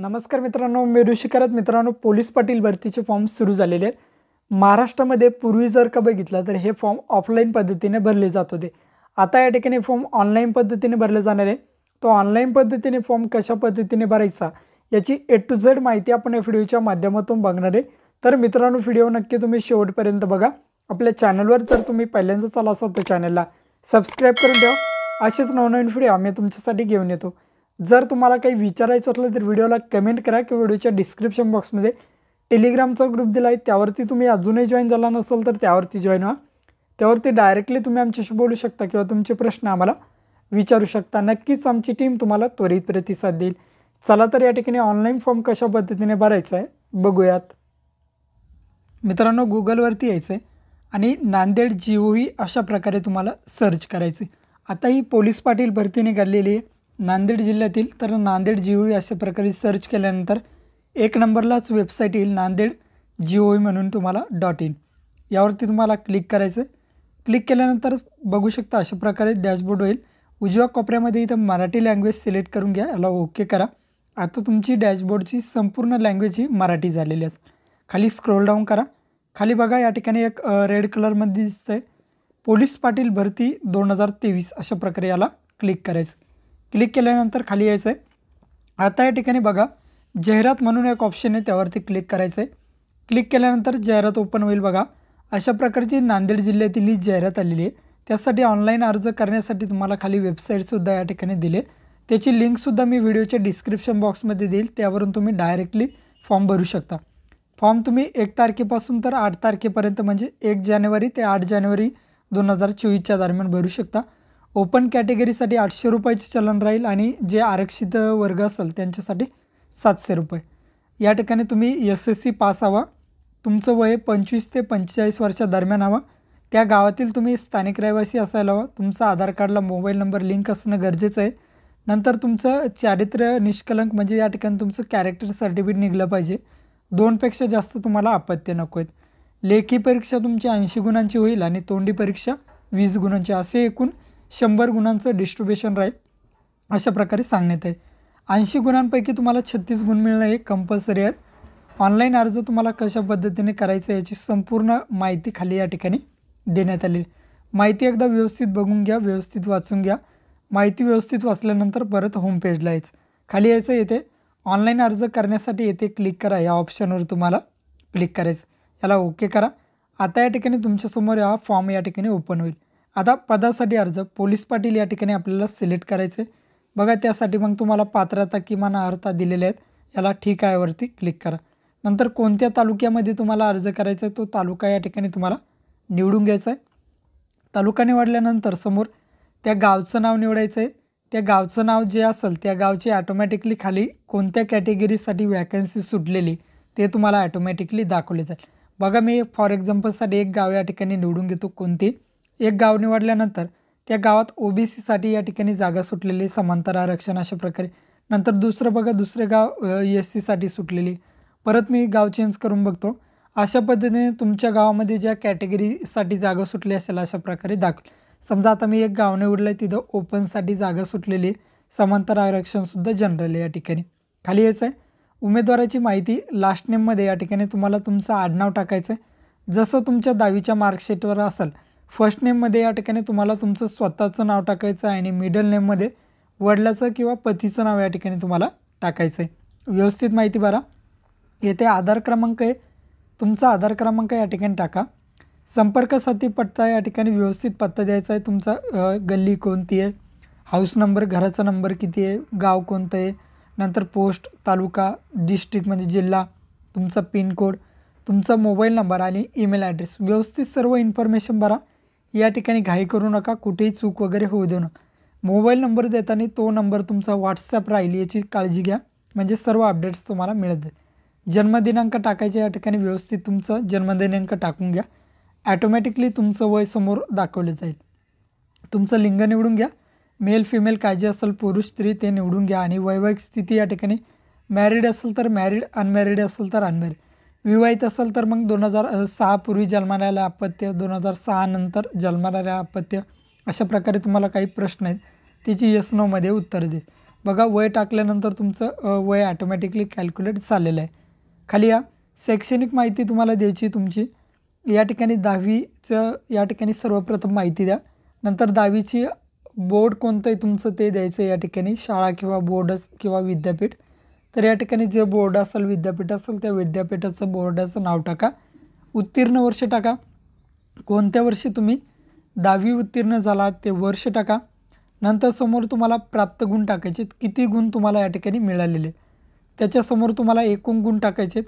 नमस्कार मित्रांनो मी करत मित्रांनो पोलीस पाटील भरतीचे फॉर्म सुरू झालेले आहेत महाराष्ट्रामध्ये पूर्वी जर का बघितलं तर हे फॉर्म ऑफलाईन पद्धतीने भरले जात होते आता या ठिकाणी फॉर्म ऑनलाईन पद्धतीने भरले जाणार आहे तो ऑनलाईन पद्धतीने फॉर्म कशा पद्धतीने भरायचा याची ए टू झेड माहिती आपण या व्हिडिओच्या माध्यमातून बघणार आहे तर मित्रांनो व्हिडिओ नक्की तुम्ही शेवटपर्यंत बघा आपल्या चॅनलवर जर तुम्ही पहिल्यांदाच आला असाल तर चॅनलला सबस्क्राईब करून ठेवा असेच नवनवीन व्हिडिओ आम्ही तुमच्यासाठी घेऊन येतो जर तुम्हाला काही विचारायचं असलं तर व्हिडिओला कमेंट करा किंवा व्हिडिओच्या डिस्क्रिप्शन बॉक्समध्ये टेलिग्रामचा ग्रुप दिला आहे त्यावरती तुम्ही अजूनही जॉईन झाला नसेल तर त्यावरती जॉईन व्हा त्यावरती डायरेक्टली तुम्ही आमच्याशी बोलू शकता किंवा तुमचे प्रश्न आम्हाला विचारू शकता नक्कीच आमची टीम तुम्हाला त्वरित प्रतिसाद देईल चला तर या ठिकाणी ऑनलाईन फॉर्म कशा पद्धतीने भरायचा आहे बघूयात मित्रांनो गुगलवरती यायचं आहे आणि नांदेड जी ही e अशा प्रकारे तुम्हाला सर्च करायचे आता ही पोलीस पाटील भरती निघालेली आहे नांदेड जिल्ह्यातील तर नांदेड जी ओ अशा प्रकारे सर्च केल्यानंतर एक नंबरलाच वेबसाईट येईल नांदेड जी ओ म्हणून तुम्हाला डॉट इन यावरती तुम्हाला क्लिक करायचं क्लिक केल्यानंतर बघू शकता अशा प्रकारे डॅशबोर्ड होईल उजव्या कोपऱ्यामध्ये इथं मराठी लँग्वेज सिलेक्ट करून घ्या याला ओके करा आता तुमची डॅशबोर्डची संपूर्ण लँग्वेज ही मराठी झालेली आहे खाली स्क्रोल डाऊन करा खाली बघा या ठिकाणी एक रेड कलरमध्ये दिसतं आहे पोलीस पाटील भरती दोन हजार तेवीस अशा प्रकारे याला क्लिक करायचं क्लिक केल्यानंतर खाली यायचं आहे आता या ठिकाणी बघा जाहिरात म्हणून एक ऑप्शन आहे त्यावरती क्लिक करायचं आहे क्लिक केल्यानंतर जाहिरात ओपन होईल बघा अशा प्रकारची नांदेड जिल्ह्यातील ही जाहिरात आलेली आहे त्यासाठी ऑनलाईन अर्ज करण्यासाठी तुम्हाला खाली वेबसाईटसुद्धा या ठिकाणी दिले त्याची लिंकसुद्धा मी व्हिडिओच्या डिस्क्रिप्शन बॉक्समध्ये देईल त्यावरून तुम्ही डायरेक्टली फॉर्म भरू शकता फॉर्म तुम्ही एक तारखेपासून तर आठ तारखेपर्यंत म्हणजे एक जानेवारी ते आठ जानेवारी दोन हजार चोवीसच्या दरम्यान भरू शकता ओपन कॅटेगरीसाठी आठशे रुपयाचे चलन राहील आणि जे आरक्षित वर्ग असेल त्यांच्यासाठी सातशे रुपये या ठिकाणी तुम्ही एस एस सी पास हवा तुमचं वय पंचवीस ते पंचेचाळीस वर्षा दरम्यान हवा त्या गावातील तुम्ही स्थानिक रहिवासी असायला हवा तुमचा आधार कार्डला मोबाईल नंबर लिंक असणं गरजेचं आहे नंतर तुमचं चारित्र्य निष्कलंक म्हणजे या ठिकाणी तुमचं कॅरेक्टर सर्टिफिकेट निघलं पाहिजे दोनपेक्षा जास्त तुम्हाला अपत्य नको आहेत लेखी परीक्षा तुमची ऐंशी गुणांची होईल आणि तोंडी परीक्षा वीस गुणांची असे एकूण शंभर गुणांचं डिस्ट्रिब्युशन राहील अशा प्रकारे सांगण्यात आहे ऐंशी गुणांपैकी तुम्हाला छत्तीस गुण मिळणं हे कंपल्सरी आहेत ऑनलाईन अर्ज तुम्हाला कशा पद्धतीने करायचा याची संपूर्ण माहिती खाली या ठिकाणी देण्यात आली माहिती एकदा व्यवस्थित बघून घ्या व्यवस्थित वाचून घ्या माहिती व्यवस्थित वाचल्यानंतर परत होम पेजला यायचं खाली यायचं येते ऑनलाईन अर्ज करण्यासाठी येथे क्लिक करा या ऑप्शनवर तुम्हाला क्लिक करायचं याला ओके करा आता या ठिकाणी तुमच्यासमोर हा फॉर्म या ठिकाणी ओपन होईल आता पदासाठी अर्ज पोलीस पाटील या ठिकाणी आपल्याला सिलेक्ट करायचे बघा त्यासाठी मग तुम्हाला पात्रता किमान अर्हता दिलेल्या आहेत याला ठीक आहे वरती क्लिक करा नंतर कोणत्या तालुक्यामध्ये तुम्हाला अर्ज करायचा आहे तो तालुका या ठिकाणी तुम्हाला निवडून घ्यायचा आहे तालुका निवडल्यानंतर समोर त्या गावचं नाव निवडायचं आहे त्या गावचं नाव जे असेल त्या गावची ॲटोमॅटिकली खाली कोणत्या कॅटेगरीसाठी वॅकन्सी सुटलेली ते तुम्हाला ॲटोमॅटिकली दाखवले जाईल बघा मी फॉर एक्झाम्पलसाठी एक गाव या ठिकाणी निवडून घेतो कोणती एक गाव निवडल्यानंतर त्या गावात ओबीसीसाठी या ठिकाणी जागा सुटलेली समांतर आरक्षण अशा प्रकारे नंतर दुसरं बघा दुसरे गाव एस सीसाठी e सुटलेली परत मी गाव चेंज करून बघतो अशा पद्धतीने तुमच्या गावामध्ये ज्या कॅटेगरीसाठी जागा सुटली असेल अशा प्रकारे दाखल समजा आता मी एक गाव निवडलं आहे तिथं ओपनसाठी जागा सुटलेली समांतर आरक्षणसुद्धा जनरल आहे या ठिकाणी खाली यायचं आहे उमेदवाराची माहिती लास्ट नेममध्ये या ठिकाणी तुम्हाला तुमचं आडनाव टाकायचं आहे जसं तुमच्या दहावीच्या मार्कशीटवर असेल फर्स्ट नेममध्ये या ठिकाणी तुम्हाला तुमचं स्वतःचं नाव टाकायचं आहे आणि मिडल नेममध्ये वडिलाचं किंवा पतीचं नाव या ठिकाणी तुम्हाला टाकायचं आहे व्यवस्थित माहिती भरा येथे आधार क्रमांक आहे तुमचा आधार क्रमांक या ठिकाणी टाका संपर्कासाठी पत्ता या ठिकाणी व्यवस्थित पत्ता द्यायचा आहे तुमचा गल्ली कोणती आहे हाऊस नंबर घराचा नंबर किती आहे गाव कोणतं आहे नंतर पोस्ट तालुका डिस्ट्रिक्ट म्हणजे जिल्हा तुमचा पिनकोड तुमचा मोबाईल नंबर आणि ईमेल ॲड्रेस व्यवस्थित सर्व इन्फॉर्मेशन भरा या ठिकाणी घाई करू नका कुठेही चूक वगैरे होऊ देऊ नका मोबाईल नंबर देताना तो नंबर तुमचा व्हॉट्सॲप राहील याची काळजी घ्या म्हणजे सर्व अपडेट्स तुम्हाला मिळत जन्मदिनांक टाकायचे या ठिकाणी व्यवस्थित तुमचं जन्मदिनांक टाकून घ्या ॲटोमॅटिकली तुमचं वय समोर दाखवलं जाईल तुमचं लिंग निवडून घ्या मेल फिमेल काय जे असेल पुरुष स्त्री ते निवडून घ्या आणि वैवाहिक स्थिती या ठिकाणी मॅरिड असेल तर मॅरिड अनमॅरिड असेल तर अनमॅरिड विवाहित असेल तर मग दोन हजार पूर्वी जन्मणाऱ्याला अपत्य दोन हजार नंतर जन्मणाऱ्या अपत्य अशा प्रकारे तुम्हाला काही प्रश्न आहेत त्याची यस नोमध्ये उत्तर दे बघा वय टाकल्यानंतर तुमचं वय ॲटोमॅटिकली कॅल्क्युलेट झालेलं आहे खाली या शैक्षणिक माहिती तुम्हाला द्यायची तुमची या ठिकाणी दहावीचं या ठिकाणी सर्वप्रथम माहिती द्या नंतर दहावीची बोर्ड कोणतं आहे तुमचं ते द्यायचं या ठिकाणी शाळा किंवा बोर्डच किंवा विद्यापीठ तर या ठिकाणी जे बोर्ड असेल विद्यापीठ असेल त्या विद्यापीठाचं बोर्डाचं नाव टाका उत्तीर्ण वर्ष टाका कोणत्या वर्षी तुम्ही दहावी उत्तीर्ण झाला ते वर्ष टाका नंतर समोर तुम्हाला प्राप्त गुण टाकायचे किती गुण तुम्हाला या ठिकाणी मिळालेले त्याच्यासमोर तुम्हाला एकूण गुण टाकायचे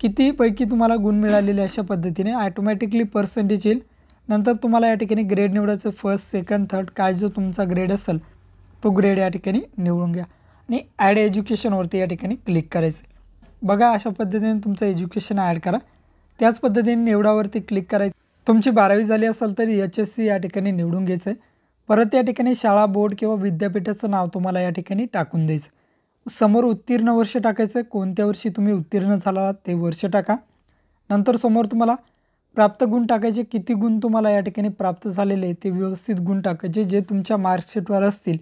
कितीपैकी तुम्हाला गुण मिळालेले अशा पद्धतीने ॲटोमॅटिकली पर्सेंटेज येईल नंतर तुम्हाला या ठिकाणी ग्रेड निवडायचं फर्स्ट सेकंड थर्ड काय जो तुमचा ग्रेड असेल तो ग्रेड या ठिकाणी निवडून घ्या आणि ॲड एज्युकेशनवरती या ठिकाणी क्लिक करायचं बघा अशा पद्धतीने तुमचं एज्युकेशन ॲड करा त्याच पद्धतीने निवडावरती क्लिक करायचं तुमची बारावी झाली असेल तर एच एस सी या ठिकाणी निवडून घ्यायचं आहे परत या ठिकाणी शाळा बोर्ड किंवा विद्यापीठाचं नाव तुम्हाला या ठिकाणी टाकून द्यायचं समोर उत्तीर्ण वर्ष टाकायचं कोणत्या वर्षी तुम्ही उत्तीर्ण झाला ते वर्ष टाका नंतर समोर तुम्हाला प्राप्त गुण टाकायचे किती गुण तुम्हाला या ठिकाणी प्राप्त झालेले ते व्यवस्थित गुण टाकायचे जे तुमच्या मार्कशीटवर असतील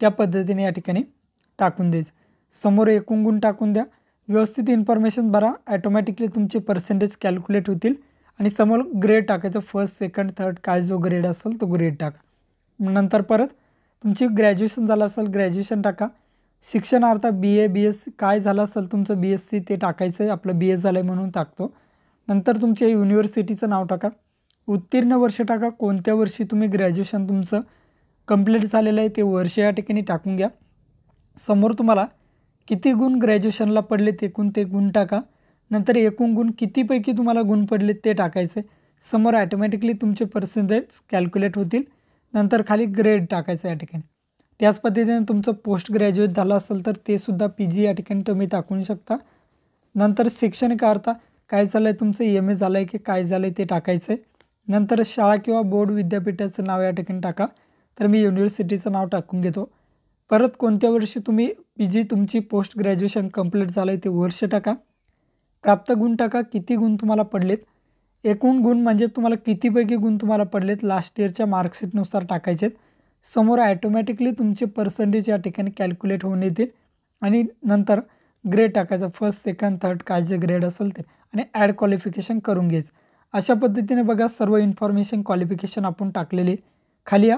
त्या पद्धतीने या ठिकाणी टाकून द्यायचं समोर एकूण गुण टाकून द्या व्यवस्थित इन्फॉर्मेशन भरा ॲटोमॅटिकली तुमचे पर्सेंटेज कॅल्क्युलेट होतील आणि समोर ग्रेड टाकायचं फर्स्ट सेकंड थर्ड काय जो ग्रेड असेल तो ग्रेड टाका नंतर परत तुमची ग्रॅज्युएशन झालं असेल ग्रॅज्युएशन टाका शिक्षणार्थ बी ए बी एस काय झालं असेल तुमचं बी एस सी ते टाकायचं आहे आपलं बी एस झालं आहे म्हणून टाकतो नंतर तुमच्या युनिव्हर्सिटीचं नाव टाका उत्तीर्ण वर्ष टाका कोणत्या वर्षी तुम्ही ग्रॅज्युएशन तुमचं कंप्लीट झालेलं आहे ते वर्ष या ठिकाणी टाकून घ्या समोर तुम्हाला किती गुण ग्रॅज्युएशनला पडले ते एकूण ते गुण टाका नंतर एकूण गुण कितीपैकी तुम्हाला गुण पडले ते टाकायचे समोर ॲटोमॅटिकली तुमचे पर्सेंटेज कॅल्क्युलेट होतील नंतर खाली ग्रेड टाकायचं या ठिकाणी त्याच पद्धतीने तुमचं पोस्ट ग्रॅज्युएट झालं असेल तर ते सुद्धा पी जी या ठिकाणी तुम्ही टाकू शकता नंतर शिक्षण अर्थ काय झालं आहे तुमचं एम ए झालं आहे की काय झालं आहे ते टाकायचं आहे नंतर शाळा किंवा बोर्ड विद्यापीठाचं नाव या ठिकाणी टाका तर मी युनिव्हर्सिटीचं नाव टाकून घेतो परत कोणत्या वर्षी तुम्ही पी जी तुमची पोस्ट ग्रॅज्युएशन कंप्लीट झालं आहे ते वर्ष टाका प्राप्त गुण टाका किती गुण तुम्हाला पडलेत एकूण गुण म्हणजे तुम्हाला कितीपैकी गुण तुम्हाला पडलेत लास्ट इयरच्या मार्कशीटनुसार टाकायचे आहेत समोर ॲटोमॅटिकली तुमचे पर्सेंटेज या ठिकाणी कॅल्क्युलेट होऊन येतील आणि नंतर ग्रेड टाकायचा फर्स्ट सेकंड थर्ड काय जे ग्रेड असेल ते आणि ॲड क्वालिफिकेशन करून घ्यायचं अशा पद्धतीने बघा सर्व इन्फॉर्मेशन क्वालिफिकेशन आपण टाकलेली खाली या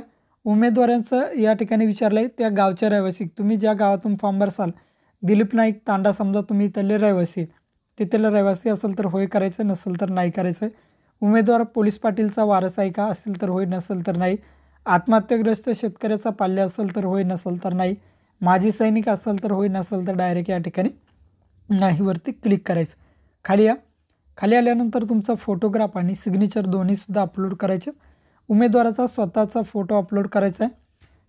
उमेदवारांचं या ठिकाणी विचारलं आहे त्या गावच्या रहिवासी तुम्ही ज्या गावातून फॉर्म भरसाल दिलीप नाईक तांडा समजा तुम्ही इथले रहिवासी तिथले रहिवासी असेल तर होय करायचं नसेल तर नाही करायचं उमेदवार पोलीस पाटीलचा वारस आहे का असेल तर होय नसेल तर नाही आत्महत्याग्रस्त शेतकऱ्याचा पाल्य असेल तर होय नसेल तर नाही माजी सैनिक असेल तर होय नसेल तर डायरेक्ट या ठिकाणी नाहीवरती क्लिक करायचं खाली या खाली आल्यानंतर तुमचा फोटोग्राफ आणि सिग्नेचर दोन्हीसुद्धा अपलोड करायचं उमेदवाराचा स्वतःचा फोटो अपलोड करायचा आहे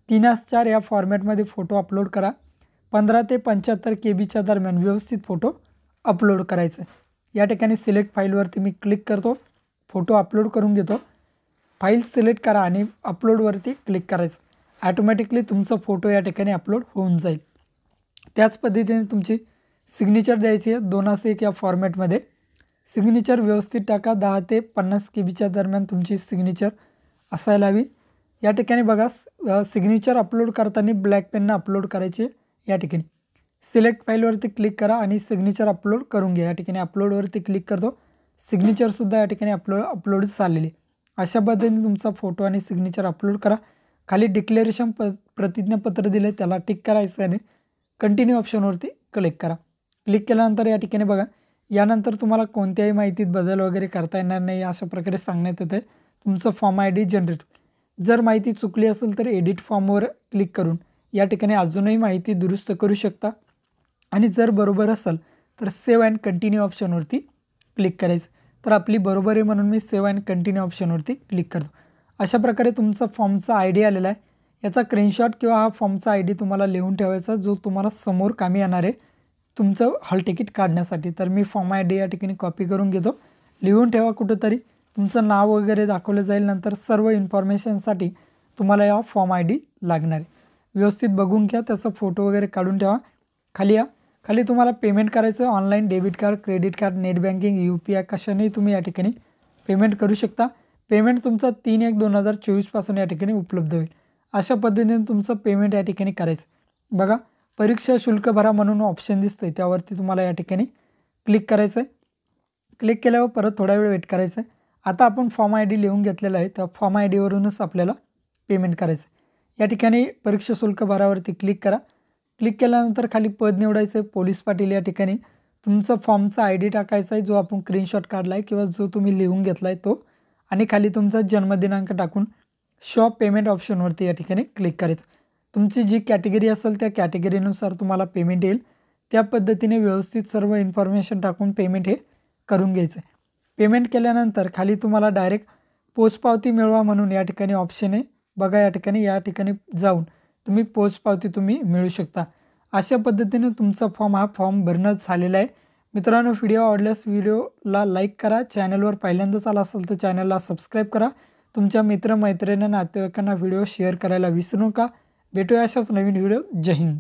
तीनास चार या फॉर्मॅटमध्ये फोटो अपलोड करा पंधरा ते पंच्याहत्तर के बीच्या दरम्यान व्यवस्थित फोटो अपलोड करायचा आहे या ठिकाणी सिलेक्ट फाईलवरती मी क्लिक करतो फोटो अपलोड करून घेतो फाईल सिलेक्ट करा आणि अपलोडवरती क्लिक करायचं ॲटोमॅटिकली तुमचा फोटो या ठिकाणी अपलोड होऊन जाईल त्याच पद्धतीने तुमची सिग्नेचर द्यायची आहे दोनास एक या फॉर्मॅटमध्ये सिग्नेचर व्यवस्थित टाका दहा ते पन्नास के बीच्या दरम्यान तुमची सिग्नेचर असायला हवी या ठिकाणी बघा सिग्नेचर अपलोड करताना ब्लॅक पेननं अपलोड करायचे या ठिकाणी सिलेक्ट फाईलवरती क्लिक करा आणि सिग्नेचर अपलोड करून घ्या या ठिकाणी अपलोडवरती क्लिक करतो सिग्नेचरसुद्धा या ठिकाणी अपलोड अपलोड झालेली अशा पद्धतीने तुमचा फोटो आणि सिग्नेचर अपलोड करा खाली डिक्लेरेशन प प्रतिज्ञापत्र दिले त्याला टिक करायचं आणि कंटिन्यू ऑप्शनवरती क्लिक करा क्लिक केल्यानंतर या ठिकाणी बघा यानंतर तुम्हाला कोणत्याही माहितीत बदल वगैरे करता येणार नाही अशा प्रकारे सांगण्यात आहे तुमचं फॉर्म आय डी जनरेट जर माहिती चुकली असेल तर एडिट फॉर्मवर क्लिक करून या ठिकाणी अजूनही माहिती दुरुस्त करू शकता आणि जर बरोबर असेल तर सेव्ह अँड कंटिन्यू ऑप्शनवरती क्लिक करायचं तर आपली बरोबर आहे म्हणून मी सेव्ह अँड कंटिन्यू ऑप्शनवरती क्लिक करतो अशा प्रकारे तुमचा फॉर्मचा आय डी आलेला आहे याचा क्रीनशॉट किंवा हा फॉर्मचा आय डी तुम्हाला लिहून ठेवायचा जो तुम्हाला समोर कामी येणार आहे तुमचं हॉल तिकीट काढण्यासाठी तर मी फॉर्म आय डी या ठिकाणी कॉपी करून घेतो लिहून ठेवा कुठंतरी तुमचं नाव वगैरे दाखवलं जाईल नंतर सर्व इन्फॉर्मेशनसाठी तुम्हाला या फॉर्म आय डी लागणार आहे व्यवस्थित बघून घ्या त्याचा फोटो वगैरे काढून ठेवा खाली या खाली तुम्हाला पेमेंट करायचं online debit card credit card net banking U P I कशानेही तुम्ही या ठिकाणी पेमेंट करू शकता पेमेंट तुमचा तीन एक दोन हजार चोवीसपासून या ठिकाणी उपलब्ध होईल अशा पद्धतीने तुमचं पेमेंट या ठिकाणी करायचं बघा परीक्षा शुल्क भरा म्हणून ऑप्शन दिसतं आहे त्यावरती तुम्हाला या ठिकाणी क्लिक करायचं आहे क्लिक केल्यावर परत थोडा वेळ वेट करायचं आहे आता आपण फॉर्म आय डी लिहून घेतलेला आहे त्या फॉर्म आय डीवरूनच आपल्याला पेमेंट करायचं आहे या ठिकाणी परीक्षा शुल्क भरावरती क्लिक करा क्लिक केल्यानंतर खाली पद निवडायचं आहे पोलीस पाटील या ठिकाणी तुमचा फॉर्मचा आय डी टाकायचा आहे जो आपण स्क्रीनशॉट काढला आहे किंवा जो तुम्ही लिहून घेतला आहे तो आणि खाली तुमचा जन्मदिनांक टाकून शॉप पेमेंट ऑप्शनवरती या ठिकाणी क्लिक करायचं तुमची जी कॅटेगरी असेल त्या कॅटेगरीनुसार तुम्हाला पेमेंट येईल त्या पद्धतीने व्यवस्थित सर्व इन्फॉर्मेशन टाकून पेमेंट हे करून घ्यायचं आहे पेमेंट केल्यानंतर खाली तुम्हाला डायरेक्ट पोचपावती मिळवा म्हणून या ठिकाणी ऑप्शन आहे बघा या ठिकाणी या ठिकाणी जाऊन तुम्ही पोचपावती तुम्ही मिळू शकता अशा पद्धतीने तुमचा फॉर्म हा फॉर्म भरणं झालेला आहे मित्रांनो व्हिडिओ आवडल्यास व्हिडिओला लाईक करा चॅनलवर पहिल्यांदाच आला असेल तर चॅनलला सबस्क्राईब करा तुमच्या मित्रमैत्रिणींना नातेवाईकांना व्हिडिओ शेअर करायला विसरू नका भेटूया अशाच नवीन व्हिडिओ जय हिंद